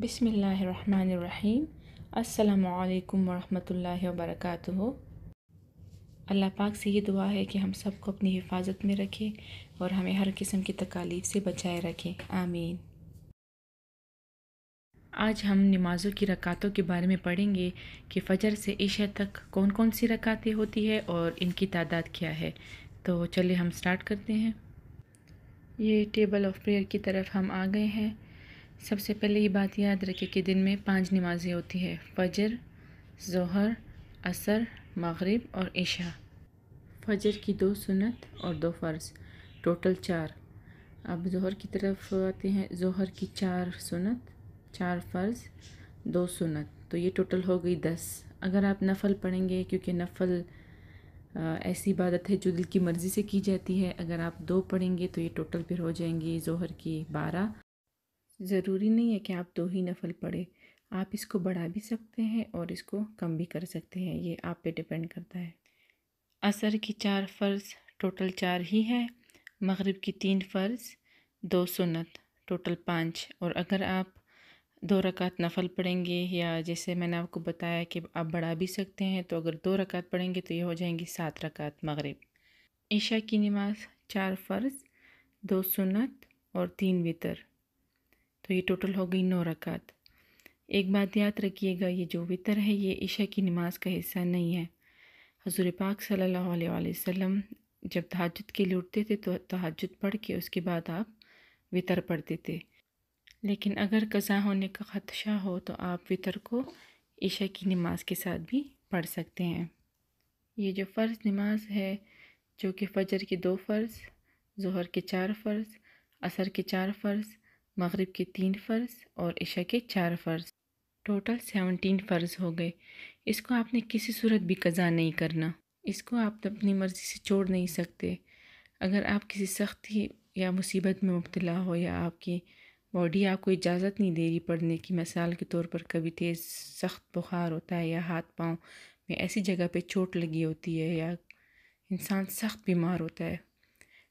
बिसमीम् अल्लाम वरहमल वर्क अल्लाह पाक से ये दुआ है कि हम सबको अपनी हिफाजत में रखे और हमें हर किस्म की तकालीफ से बचाए रखे आमीन आज हम नमाज़ों की रकातों के बारे में पढ़ेंगे कि फ़जर से इशा तक कौन कौन सी रकातें होती है और इनकी तादाद क्या है तो चलिए हम स्टार्ट करते हैं ये टेबल ऑफ़ प्रेयर की तरफ हम आ गए हैं सबसे पहले ये बात याद रखें कि दिन में पांच नमाज़ें होती है फजर जहर असर मगरिब और ईशा फजर की दो सुनत और दो फ़र्ज़ टोटल चार अब जहर की तरफ आते हैं जहर की चार सुनत चार फ़र्ज़ दो सुनत तो ये टोटल हो गई दस अगर आप नफल पढ़ेंगे क्योंकि नफल ऐसी इबादत है जो दिल की मर्ज़ी से की जाती है अगर आप दो पढ़ेंगे तो ये टोटल फिर हो जाएंगी जहर की बारह ज़रूरी नहीं है कि आप दो ही नफल पढ़े आप इसको बढ़ा भी सकते हैं और इसको कम भी कर सकते हैं ये आप पे डिपेंड करता है असर की चार फ़र्ज़ टोटल चार ही है मगरिब की तीन फ़र्ज़ दो सुनत टोटल पाँच और अगर आप दो रकात नफल पढ़ेंगे या जैसे मैंने आपको बताया कि आप बढ़ा भी सकते हैं तो अगर दो रकात पढ़ेंगे तो ये हो जाएंगी सात रकात मगरिब ईशा की नमाज चार फ़र्ज़ दो सुनत और तीन वितर तो ये टोटल हो गई नौ रकात एक बात याद रखिएगा ये जो वितर है ये ईशा की नमाज का हिस्सा नहीं है हजूर पाक सल्लल्लाहु अलैहि वसल्लम जब तहजद के लिए उठते थे तो तहजद पढ़ के उसके बाद आप वितर पढ़ते थे लेकिन अगर कज़ा होने का ख़दशा हो तो आप वितर को ईशा की नमाज के साथ भी पढ़ सकते हैं ये जो फ़र्ज़ नमाज है जो कि फ़जर के दो फ़र्ज़ जहर के चार फ़र्ज़ असर के चार फ़र्ज़ मगरिब के तीन फ़र्ज़ और इशा के चार फ़र्ज़ टोटल सेवनटीन फ़र्ज़ हो गए इसको आपने किसी सूरत भी कज़ा नहीं करना इसको आप अपनी मर्ज़ी से छोड़ नहीं सकते अगर आप किसी सख्ती या मुसीबत में मुबतला हो या आपकी बॉडी आपको इजाज़त नहीं दे रही पढ़ने की मिसाल के तौर पर कभी तेज़ सख्त बुखार होता है या हाथ पाँव में ऐसी जगह पे चोट लगी होती है या इंसान सख्त बीमार होता है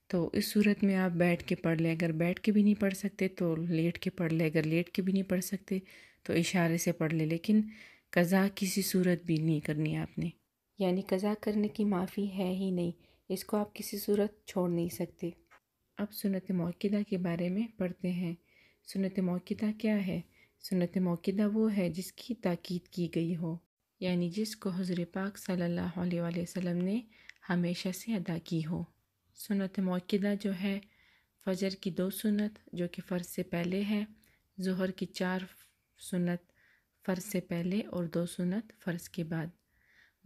तो इस सूरत में आप बैठ के पढ़ लें अगर बैठ के भी नहीं पढ़ सकते तो लेट के पढ़ लें अगर लेट के भी नहीं पढ़ सकते तो इशारे से पढ़ लें लेकिन कज़ा किसी सूरत भी नहीं करनी आपने यानी कज़ा करने की माफ़ी है ही नहीं इसको आप किसी सूरत छोड़ नहीं सकते अब सुनत मौक़दा के बारे में पढ़ते हैं सुनत मौक़दा क्या है सुनत मौक़दा वो है जिसकी ताक़द की गई हो यानी जिसको हजर पाक सल्ला वसम ने हमेशा से अदा की हो सुनत मौक़दा जो है फ़जर की दो सुनत जो कि फ़र्ज से पहले है जहर की चार सुनत फ़र्ज से पहले और दो सुनत फ़र्ज के बाद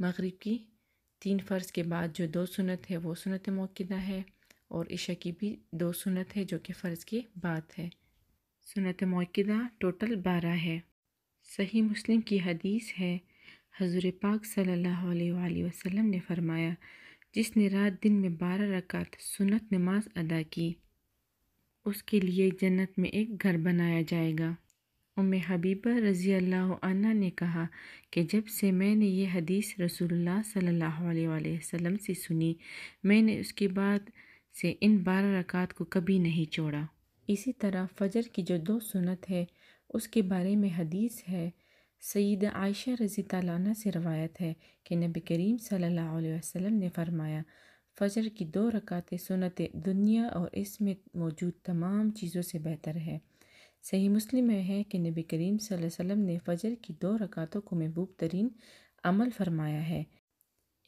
मगरब की तीन फ़र्ज के बाद जो दो सुनत है वो सुनत मौक़दा है और इशा की भी दो सुनत है जो कि फ़र्ज़ के बाद है सुनत मौक़दा टोटल बारह है सही मुस्लिम की हदीस है हजूर पाक सल्लल्लाहु अलैहि वसल्लम ने फरमाया जिसने रात दिन में बारह रकात सुनत नमाज अदा की उसके लिए जन्नत में एक घर बनाया जाएगा उम हबीबा रज़ी अल्लाह अन्ना ने कहा कि जब से मैंने ये हदीस रसूलुल्लाह सल्लल्लाहु अलैहि वसल्लम से सुनी मैंने उसके बाद से इन बारह रकात को कभी नहीं छोड़ा इसी तरह फ़जर की जो दो सुनत है उसके बारे में हदीस है सईद आयशा रज़ी तालाना से रवायत है कि नबी करीम सल्लल्लाहु अलैहि वसल्लम ने फरमाया फ़जर की दो रकातें सुनत दुनिया और इसमें मौजूद तमाम चीज़ों से बेहतर है सही मुस्लिम में है कि नबी करीम वसल्लम ने फ़जर की दो रकातों को महबूब तरीन अमल फरमाया है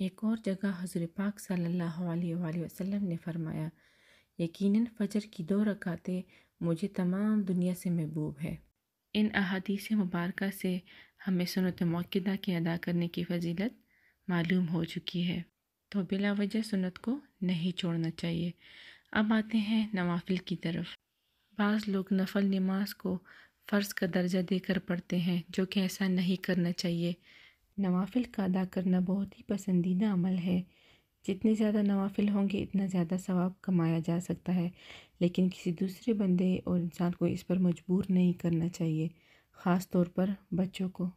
एक और जगह हजर पाक सल्लल्लाहु अलैहि ने फरमाया यकीनन फ़जर की दो रकातें मुझे तमाम दुनिया से महबूब है इन अहादीस मुबारक से हमें सुनत मौक़दा के अदा करने की फजीलत मालूम हो चुकी है तो बिला वजह सुनत को नहीं छोड़ना चाहिए अब आते हैं नवाफिल की तरफ बाज़ लोग नफल नमाज को फ़र्ज़ का दर्जा देकर पढ़ते हैं जो कि ऐसा नहीं करना चाहिए नवाफिल का अदा करना बहुत ही पसंदीदा अमल है जितने ज़्यादा नवाफिल होंगे इतना ज़्यादा सवाब कमाया जा सकता है लेकिन किसी दूसरे बंदे और इंसान को इस पर मजबूर नहीं करना चाहिए ख़ास तौर पर बच्चों को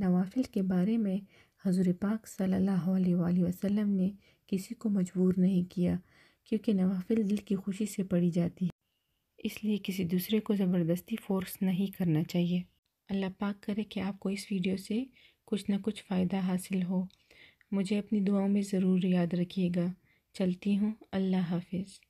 नवाफिल के बारे में हजूर पाक सल्लल्लाहु अलैहि वसल्लम ने किसी को मजबूर नहीं किया क्योंकि नवाफिल दिल की खुशी से पढ़ी जाती है इसलिए किसी दूसरे को ज़बरदस्ती फोर्स नहीं करना चाहिए अल्लाह पाक करे कि आपको इस वीडियो से कुछ ना कुछ फ़ायदा हासिल हो मुझे अपनी दुआओं में ज़रूर याद रखिएगा चलती हूँ अल्लाह हाफिज़